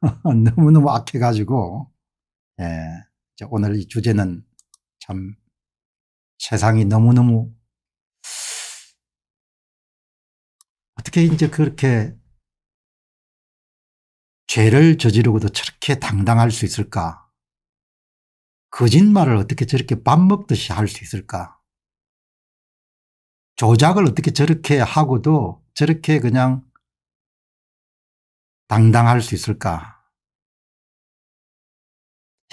너무너무 악해가지고 예, 오늘 이 주제는 참 세상이 너무너무 어떻게 이제 그렇게 죄를 저지르고도 저렇게 당당할 수 있을까 거짓말을 어떻게 저렇게 밥 먹듯이 할 수 있을까 조작을 어떻게 저렇게 하고도 저렇게 그냥 당당할 수 있을까?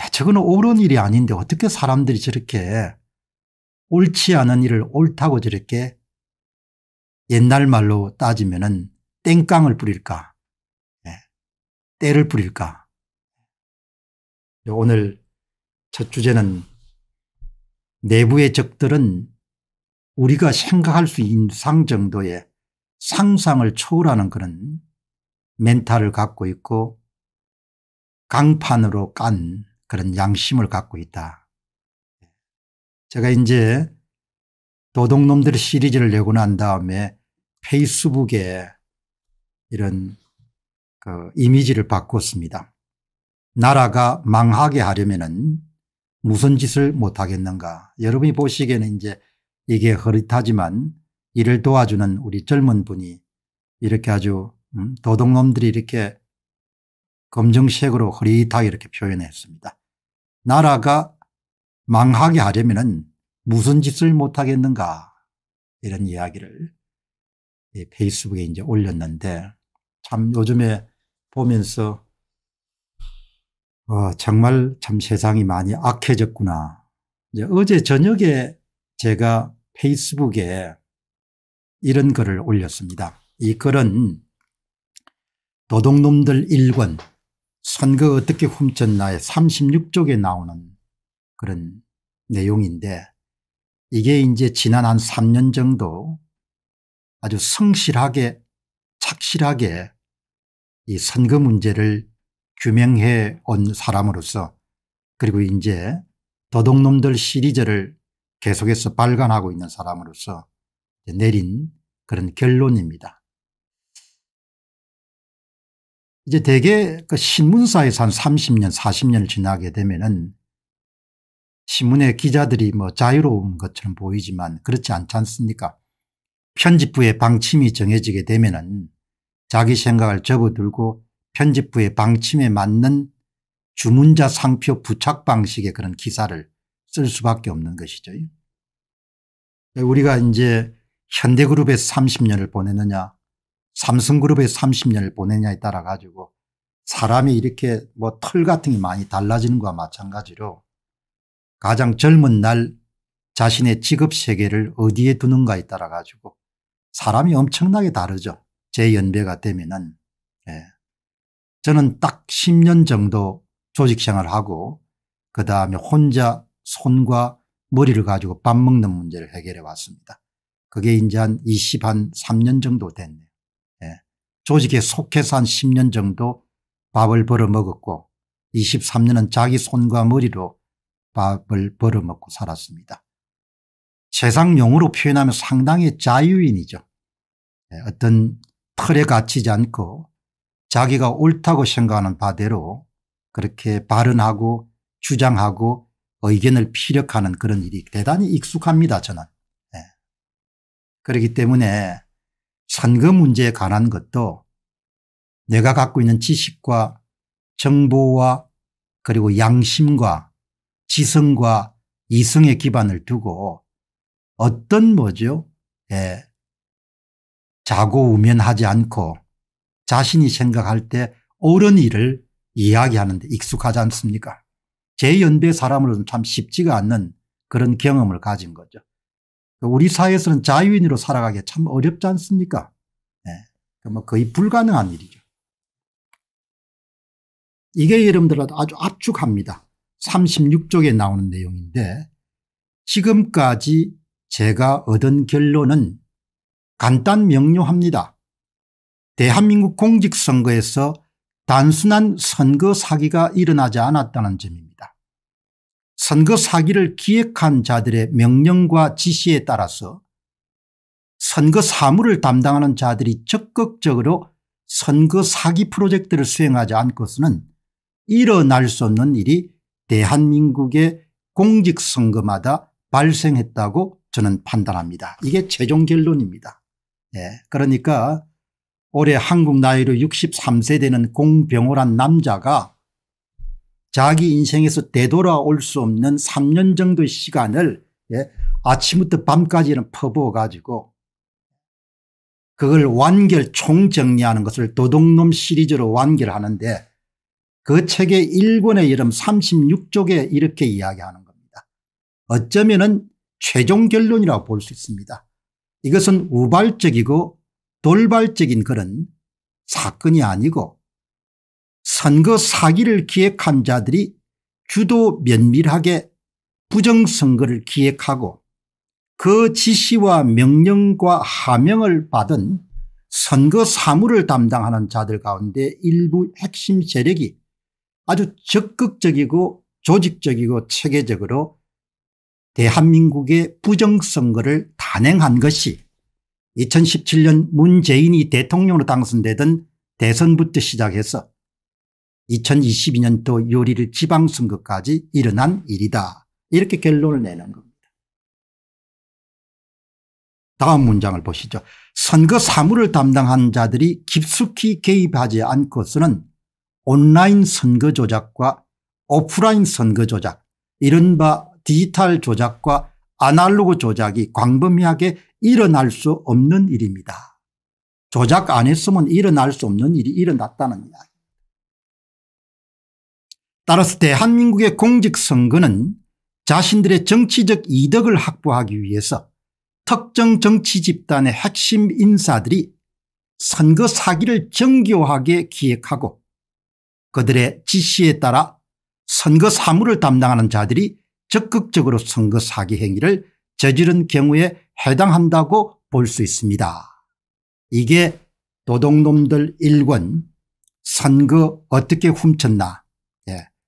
야, 저거 옳은 일이 아닌데 어떻게 사람들이 저렇게 옳지 않은 일을 옳다고 저렇게 옛날 말로 따지면은 땡깡을 뿌릴까? 네. 예, 때를 뿌릴까? 예, 오늘 첫 주제는 내부의 적들은 우리가 생각할 수 있는 상 정도의 상상을 초월하는 그런 멘탈을 갖고 있고 강판으로 깐 그런 양심을 갖고 있다. 제가 이제 도둑놈들 시리즈를 내고 난 다음에 페이스북에 이런 그 이미지를 바꿨습니다. 나라가 망하게 하려면 무슨 짓을 못하겠는가. 여러분이 보시기에는 이제 이게 흐릿하지만 이를 도와주는 우리 젊은 분이 이렇게 아주 음, 도둑놈들이 이렇게 검정색으로 흐릿하게 이렇게 표현했습니다. 나라가 망하게 하려면 무슨 짓을 못하겠는가 이런 이야기를 페이스북에 이제 올렸는데 참 요즘에 보면서 어, 정말 참 세상이 많이 악해졌구나. 이제 어제 저녁에 제가 페이스북에 이런 글을 올렸습니다. 이 글은 도둑놈들 1권 선거 어떻게 훔쳤나의 36쪽에 나오는 그런 내용인데 이게 이제 지난 한 3년 정도 아주 성실하게 착실하게 이 선거 문제를 규명해 온 사람으로서 그리고 이제 도둑놈들 시리즈를 계속해서 발간하고 있는 사람으로서 내린 그런 결론입니다. 이제 대개 그 신문사에서 한 30년 40년을 지나게 되면은 신문의 기자들이 뭐 자유로운 것처럼 보이지만 그렇지 않지 않습니까 편집부의 방침이 정해지게 되면은 자기 생각을 접어들고 편집부의 방침에 맞는 주문자 상표 부착 방식의 그런 기사를 쓸 수밖에 없는 것이죠. 우리가 이제 현대그룹에서 30년을 보내느냐 삼성그룹에 30년을 보내냐에 따라 가지고 사람이 이렇게 뭐 털 같은 게 많이 달라지는 것과 마찬가지로 가장 젊은 날 자신의 직업 세계를 어디에 두는가에 따라 가지고 사람이 엄청나게 다르죠. 제 연배가 되면은. 예. 저는 딱 10년 정도 조직 생활하고 을그 다음에 혼자 손과 머리를 가지고 밥 먹는 문제를 해결해 왔습니다. 그게 이제 한 20, 한 3년 정도 됐네요. 조직에 속해서 한 10년 정도 밥을 벌어먹었고 23년은 자기 손과 머리로 밥을 벌어먹고 살았습니다. 세상 용어로 표현하면 상당히 자유인이죠. 예, 어떤 틀에 갇히지 않고 자기가 옳다고 생각하는 바대로 그렇게 발언하고 주장하고 의견을 피력하는 그런 일이 대단히 익숙합니다 저는. 예. 그렇기 때문에 선거 문제에 관한 것도 내가 갖고 있는 지식과 정보와 그리고 양심과 지성과 이성의 기반을 두고 어떤 뭐죠 예. 자고우면하지 않고 자신이 생각할 때 옳은 일을 이야기하는데 익숙하지 않습니까 제 연배 사람으로는 참 쉽지가 않는 그런 경험을 가진 거죠. 우리 사회에서는 자유인으로 살아가기 참 어렵지 않습니까? 네. 뭐 거의 불가능한 일이죠. 이게 여러분들 아주 압축합니다. 36쪽에 나오는 내용인데 지금까지 제가 얻은 결론은 간단 명료합니다. 대한민국 공직선거에서 단순한 선거 사기가 일어나지 않았다는 점입니다. 선거 사기를 기획한 자들의 명령과 지시에 따라서 선거 사무를 담당하는 자들이 적극적으로 선거 사기 프로젝트를 수행하지 않고서는 일어날 수 없는 일이 대한민국의 공직선거마다 발생했다고 저는 판단합니다. 이게 최종 결론입니다. 예, 그러니까 올해 한국 나이로 63세 되는 공병호란 남자가 자기 인생에서 되돌아올 수 없는 3년 정도의 시간을 예, 아침부터 밤까지는 퍼부어 가지고 그걸 완결 총정리하는 것을 도둑놈 시리즈로 완결하는데 그 책의 일본의 이름 36쪽에 이렇게 이야기하는 겁니다. 어쩌면 은 최종 결론이라고 볼 수 있습니다. 이것은 우발적이고 돌발적인 그런 사건이 아니고 선거 사기를 기획한 자들이 주도 면밀하게 부정선거를 기획하고 그 지시와 명령과 하명을 받은 선거 사무를 담당하는 자들 가운데 일부 핵심 세력이 아주 적극적이고 조직적이고 체계적으로 대한민국의 부정선거를 단행한 것이 2017년 문재인이 대통령으로 당선되던 대선부터 시작해서 2022년도 요리를 지방선거까지 일어난 일이다. 이렇게 결론을 내는 겁니다. 다음 문장을 보시죠. 선거 사무를 담당한 자들이 깊숙이 개입하지 않고서는 온라인 선거 조작과 오프라인 선거 조작 이른바 디지털 조작과 아날로그 조작이 광범위하게 일어날 수 없는 일입니다. 조작 안 했으면 일어날 수 없는 일이 일어났다는 이야기. 따라서 대한민국의 공직선거는 자신들의 정치적 이득을 확보하기 위해서 특정 정치 집단의 핵심 인사들이 선거 사기를 정교하게 기획하고 그들의 지시에 따라 선거 사무를 담당하는 자들이 적극적으로 선거 사기 행위를 저지른 경우에 해당한다고 볼 수 있습니다. 이게 도둑놈들 1권 선거 어떻게 훔쳤나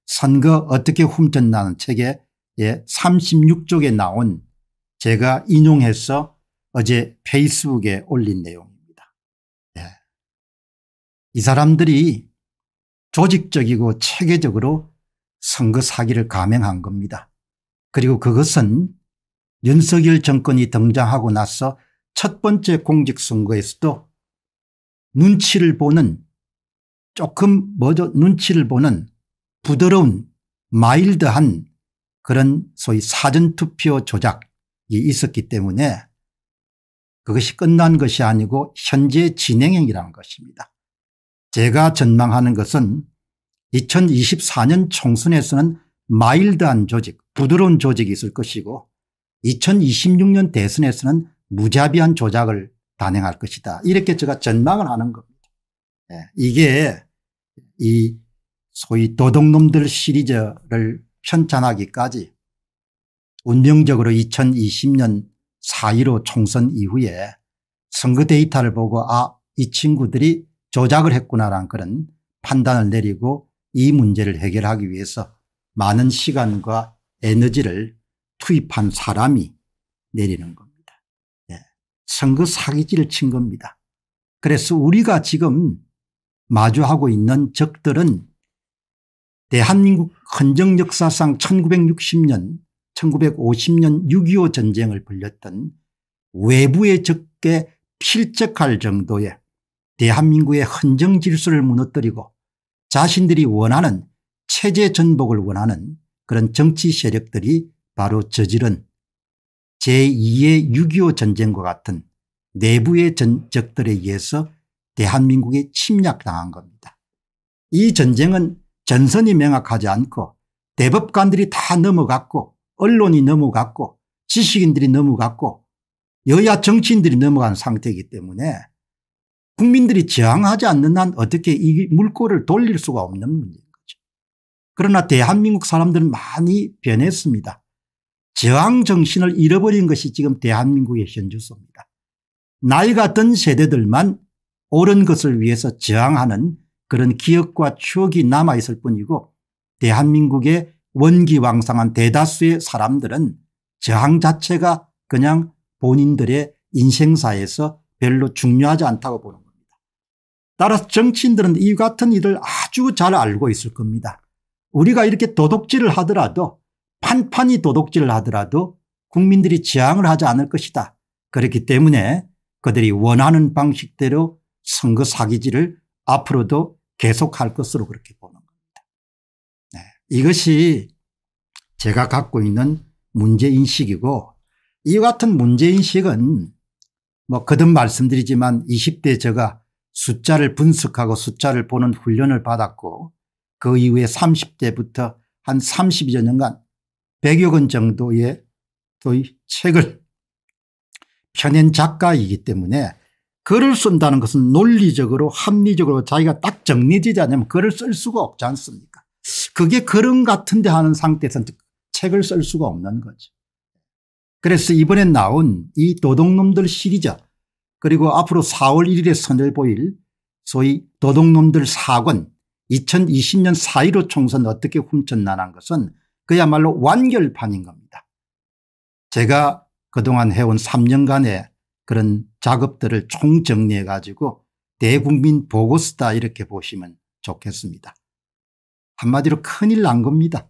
선거 어떻게 훔쳤나는 책에 36쪽에 예, 나온 제가 인용해서 어제 페이스북에 올린 내용입니다. 예. 이 사람들이 조직적이고 체계적으로 선거 사기를 감행한 겁니다. 그리고 그것은 윤석열 정권이 등장하고 나서 첫 번째 공직선거에서도 눈치를 보는 조금 먼저 눈치를 보는 부드러운 마일드한 그런 소위 사전투표 조작이 있었기 때문에 그것이 끝난 것이 아니고 현재 진행형이라는 것입니다. 제가 전망하는 것은 2024년 총선에서는 마일드한 조직 부드러운 조직이 있을 것이고 2026년 대선에서는 무자비한 조작을 단행할 것이다. 이렇게 제가 전망을 하는 겁니다. 예, 이게 이 소위 도둑놈들 시리즈를 편찬하기까지 운명적으로 2020년 4.15 총선 이후에 선거 데이터를 보고 아이 친구들이 조작을 했구나라는 그런 판단을 내리고 이 문제를 해결하기 위해서 많은 시간과 에너지를 투입한 사람이 내리는 겁니다. 예. 선거 사기질을 친 겁니다. 그래서 우리가 지금 마주하고 있는 적들은 대한민국 헌정 역사상 1960년 1950년 6.25 전쟁을 벌렸던 외부의 적게 필적할 정도의 대한민국의 헌정 질서를 무너뜨리고 자신들이 원하는 체제 전복을 원하는 그런 정치 세력들이 바로 저지른 제2의 6.25 전쟁과 같은 내부의 전 적들에 의해서 대한민국에 침략당한 겁니다. 이 전쟁은 전선이 명확하지 않고 대법관들이 다 넘어갔고 언론이 넘어갔고 지식인들이 넘어갔고 여야 정치인들이 넘어간 상태이기 때문에 국민들이 저항하지 않는 한 어떻게 이 물꼬를 돌릴 수가 없는 문제인 거죠. 그러나 대한민국 사람들은 많이 변했습니다. 저항 정신을 잃어버린 것이 지금 대한민국의 현주소입니다. 나이가 든 세대들만 옳은 것을 위해서 저항하는 그런 기억과 추억이 남아있을 뿐이고 대한민국의 원기왕상한 대다수의 사람들은 저항 자체가 그냥 본인들의 인생사에서 별로 중요하지 않다고 보는 겁니다. 따라서 정치인들은 이 같은 일을 아주 잘 알고 있을 겁니다. 우리가 이렇게 도둑질을 하더라도 판판히 도둑질을 하더라도 국민들이 저항을 하지 않을 것이다. 그렇기 때문에 그들이 원하는 방식대로 선거 사기질을 앞으로도 계속할 것으로 그렇게 보는 겁니다. 네. 이것이 제가 갖고 있는 문제인식이고 이 같은 문제인식은 뭐 거듭 말씀드리지만 20대 제가 숫자를 분석하고 숫자를 보는 훈련을 받았고 그 이후에 30대부터 한 30여 년간 100여 권 정도의 책을 펴낸 작가이기 때문에 글을 쓴다는 것은 논리적으로 합리적으로 자기가 딱 정리되지 않으면 글을 쓸 수가 없지 않습니까 그게 그런 같은데 하는 상태에서는 책을 쓸 수가 없는 거죠. 그래서 이번에 나온 이 도둑놈들 시리즈 그리고 앞으로 4월 1일에 선을 보일 소위 도둑놈들 사건 2020년 4.15 총선 어떻게 훔쳤나는 것은 그야말로 완결판인 겁니다. 제가 그동안 해온 3년간의 그런 작업들을 총정리해 가지고 대국민 보고서다 이렇게 보시면 좋겠습니다. 한마디로 큰일 난 겁니다.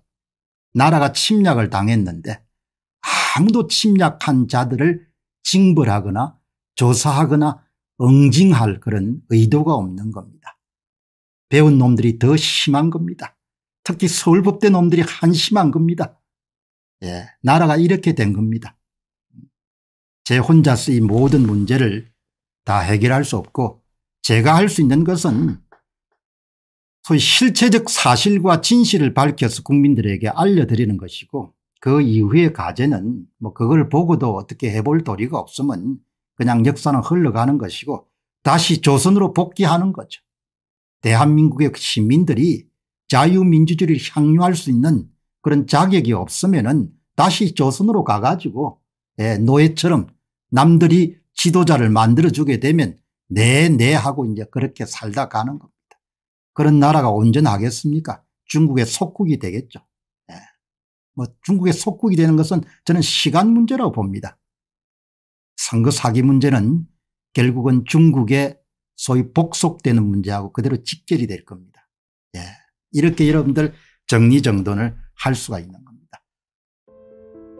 나라가 침략을 당했는데 아무도 침략한 자들을 징벌하거나 조사하거나 응징할 그런 의도가 없는 겁니다. 배운 놈들이 더 심한 겁니다. 특히 서울법대 놈들이 한심한 겁니다. 예, 나라가 이렇게 된 겁니다. 제 혼자 서인 모든 문제를 다 해결할 수 없고 제가 할 수 있는 것은 소위 실체적 사실과 진실을 밝혀서 국민들에게 알려드리는 것이고 그 이후의 과제는 뭐 그걸 보고도 어떻게 해볼 도리가 없으면 그냥 역사는 흘러가는 것이고 다시 조선으로 복귀하는 거죠. 대한민국의 시민들이 자유민주주의를 향유할 수 있는 그런 자격이 없으면 다시 조선으로 가가지고 예, 노예처럼 남들이 지도자를 만들어주게 되면 네네 네 하고 이제 그렇게 살다 가는 겁니다. 그런 나라가 온전하겠습니까? 중국의 속국이 되겠죠. 네. 뭐 중국의 속국이 되는 것은 저는 시간 문제라고 봅니다. 선거 사기 문제는 결국은 중국의 소위 복속되는 문제하고 그대로 직결이 될 겁니다. 예. 이렇게 여러분들 정리정돈을 할 수가 있는 겁니다.